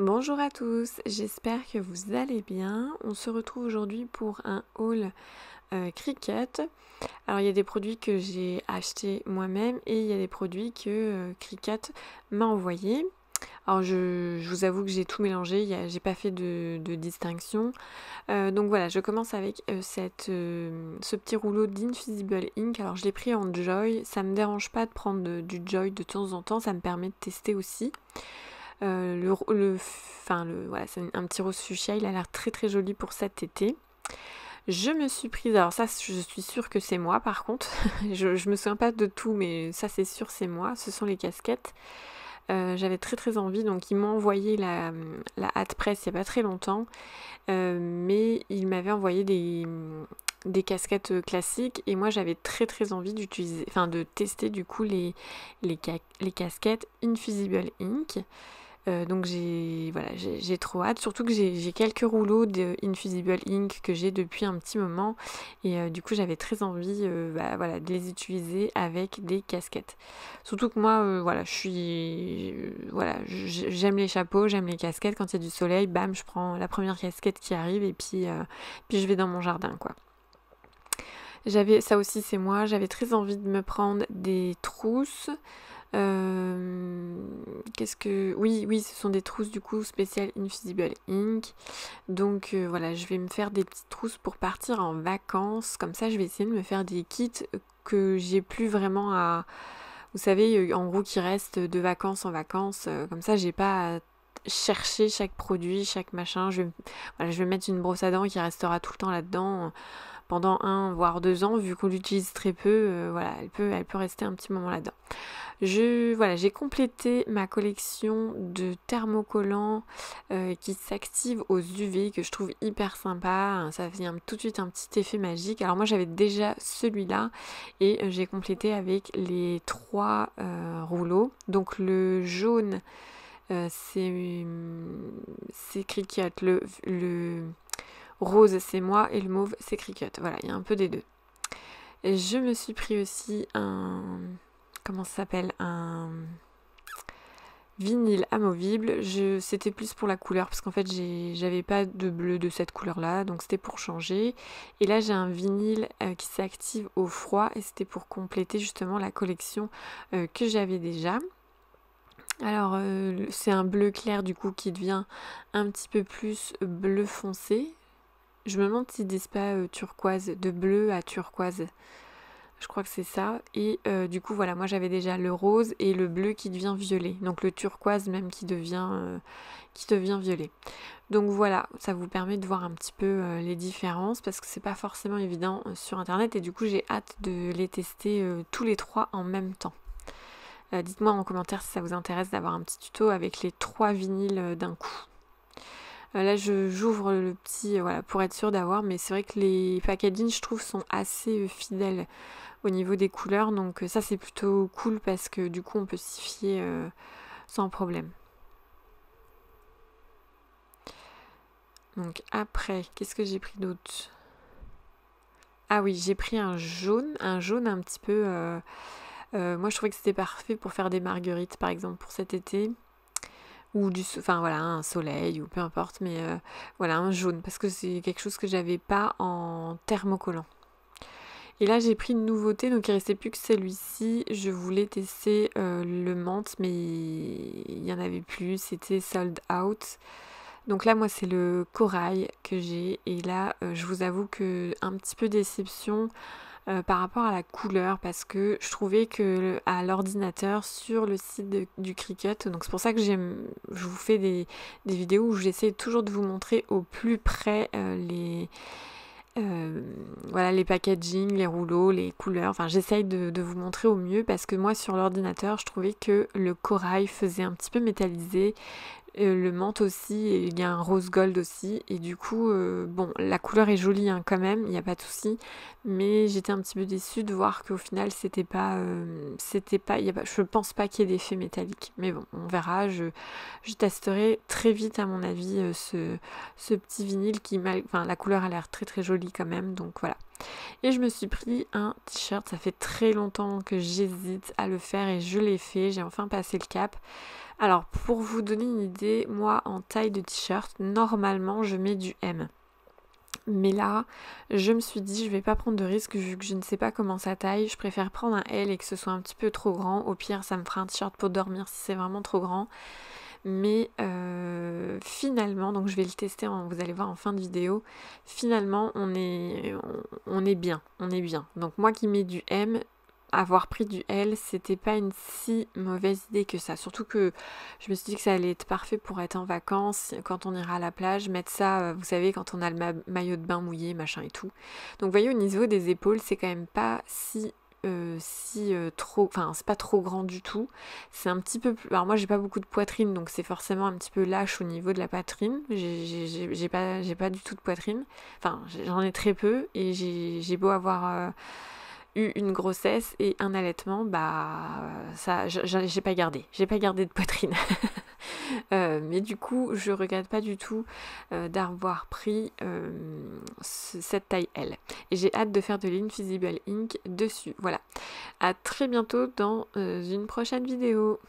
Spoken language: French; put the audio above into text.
Bonjour à tous, j'espère que vous allez bien. On se retrouve aujourd'hui pour un haul euh, Cricket. Cricut. Alors il y a des produits que j'ai achetés moi-même et il y a des produits que euh, Cricut m'a envoyés. Alors je, vous avoue que j'ai tout mélangé, j'ai pas fait de, distinction. Euh, donc voilà, je commence avec ce petit rouleau d'Infusible Ink. Alors je l'ai pris en Joy, ça me dérange pas de prendre du Joy de temps en temps, ça me permet de tester aussi. Euh, le, c'est un petit rose fuchsia, il a l'air très très joli pour cet été. Je me suis prise, alors ça je suis sûre que c'est moi par contre, je, je, me souviens pas de tout mais ça c'est sûr c'est moi, ce sont les casquettes. Euh, j'avais très très envie, donc il m'a envoyé la, la presse il n'y a pas très longtemps, euh, mais il m'avait envoyé des, casquettes classiques et moi j'avais très très envie d'utiliser, enfin de tester du coup les, les, les casquettes Infusible Ink. Euh, donc j'ai voilà, j'ai trop hâte, surtout que j'ai quelques rouleaux de Infusible Ink que j'ai depuis un petit moment et euh, du coup j'avais très envie euh, bah, voilà, de les utiliser avec des casquettes. Surtout que moi voilà, je suis j'aime les chapeaux, j'aime les casquettes quand il y a du soleil, bam, je prends la première casquette qui arrive et puis puis je vais dans mon jardin quoi. J'avais ça aussi c'est moi, j'avais très envie de me prendre des trousses euh, qu'est-ce que... Oui, oui, ce sont des trousses du coup spéciales Infusible Ink. Donc euh, voilà, je vais me faire des petites trousses pour partir en vacances. Comme ça, je vais essayer de me faire des kits que j'ai plus vraiment à... Vous savez, euh, en gros, qui reste de vacances en vacances. Comme ça, j'ai pas à chercher chaque produit, chaque machin. Je vais, voilà, je vais mettre une brosse à dents qui restera tout le temps là-dedans pendant un voire deux ans, vu qu'on l'utilise très peu. voilà, elle peut, elle peut rester un petit moment là-dedans. Je voilà, j'ai complété ma collection de thermocollants euh, qui s'activent aux UV que je trouve hyper sympa. Hein, ça fait tout de suite un petit effet magique. Alors moi j'avais déjà celui-là et euh, j'ai complété avec les trois euh, rouleaux. Donc le jaune c'est Cricut, le, rose c'est moi et le mauve c'est Cricut. Voilà, il y a un peu des deux. je me suis pris aussi un comment ça s'appelle Un vinyle amovible. C'était plus pour la couleur parce qu'en fait j'avais pas de bleu de cette couleur là donc c'était pour changer. Et là j'ai un vinyle euh, qui s'active au froid et c'était pour compléter justement la collection euh, que j'avais déjà. Alors euh, c'est un bleu clair du coup qui devient un petit peu plus bleu foncé. Je me demande s'ils disent pas turquoise, de bleu à turquoise. Je crois que c'est ça. Et euh, du coup, voilà, moi j'avais déjà le rose et le bleu qui devient violet. Donc le turquoise même qui devient, euh, qui devient violet. Donc voilà, ça vous permet de voir un petit peu euh, les différences parce que c'est pas forcément évident sur internet. Et du coup, j'ai hâte de les tester tous les trois en même temps. Dites-moi en commentaire si ça vous intéresse d'avoir un petit tuto avec les trois vinyles d'un coup. Euh, là, j'ouvre le petit euh, voilà, pour être sûr d'avoir, mais c'est vrai que les packaging, je trouve, sont assez euh, fidèles au niveau des couleurs. Donc ça, c'est plutôt cool parce que du coup, on peut s'y fier sans problème. Donc après, qu'est-ce que j'ai pris d'autre Ah oui, j'ai pris un jaune, un jaune un petit peu... moi, je trouvais que c'était parfait pour faire des marguerites, par exemple, pour cet été ou du enfin voilà un soleil ou peu importe mais euh, voilà un jaune parce que c'est quelque chose que j'avais pas en thermocollant et là j'ai pris une nouveauté donc il restait plus que celui-ci je voulais tester euh, le menthe mais il y en avait plus c'était sold out donc là moi c'est le corail que j'ai et là euh, je vous avoue que un petit peu déception euh, par rapport à la couleur parce que je trouvais que à l'ordinateur sur le site du cricket donc c'est pour ça que je vous fais des, vidéos où j'essaie toujours de vous montrer au plus près euh, les euh, voilà les packaging, les rouleaux, les couleurs. Enfin, j'essaye de, de, vous montrer au mieux parce que moi sur l'ordinateur, je trouvais que le corail faisait un petit peu métallisé le menthe aussi, et il y a un rose gold aussi. Et du coup, euh, bon, la couleur est jolie hein, quand même, il n'y a pas de souci. Mais j'étais un petit peu déçue de voir qu'au final, c'était pas. Euh, c'était pas, Je pense pas qu'il y ait d'effet métallique. Mais bon, on verra. Je, testerai très vite, à mon avis, euh, ce, petit vinyle qui. Enfin, la couleur a l'air très très jolie quand même. Donc voilà. Et je me suis pris un t-shirt. Ça fait très longtemps que j'hésite à le faire et je l'ai fait. J'ai enfin passé le cap. Alors pour vous donner une idée, moi en taille de t-shirt, normalement je mets du M. Mais là, je me suis dit, je vais pas prendre de risque vu que je ne sais pas comment ça taille. Je préfère prendre un L et que ce soit un petit peu trop grand. Au pire, ça me fera un t-shirt pour dormir si c'est vraiment trop grand mais euh, finalement, donc je vais le tester, vous allez voir en fin de vidéo, finalement on est, on, est bien, on est bien. Donc moi qui mets du M, avoir pris du L, c'était pas une si mauvaise idée que ça. Surtout que je me suis dit que ça allait être parfait pour être en vacances, quand on ira à la plage, mettre ça, euh, vous savez, quand on a le maillot de bain mouillé, machin et tout. Donc voyez, au niveau des épaules, c'est quand même pas si euh, si euh, trop, enfin c'est pas trop grand du tout, c'est un petit peu Alors moi j'ai pas beaucoup de poitrine donc c'est forcément un petit peu lâche au niveau de la poitrine. J'ai pas, du tout de poitrine. Enfin j'en ai très peu et j'ai beau avoir euh, eu une grossesse et un allaitement, bah ça j'ai pas gardé, j'ai pas gardé de poitrine. Euh, mais du coup, je regrette pas du tout euh, d'avoir pris euh, cette taille L. Et j'ai hâte de faire de l'Invisible Ink dessus. Voilà. À très bientôt dans une prochaine vidéo.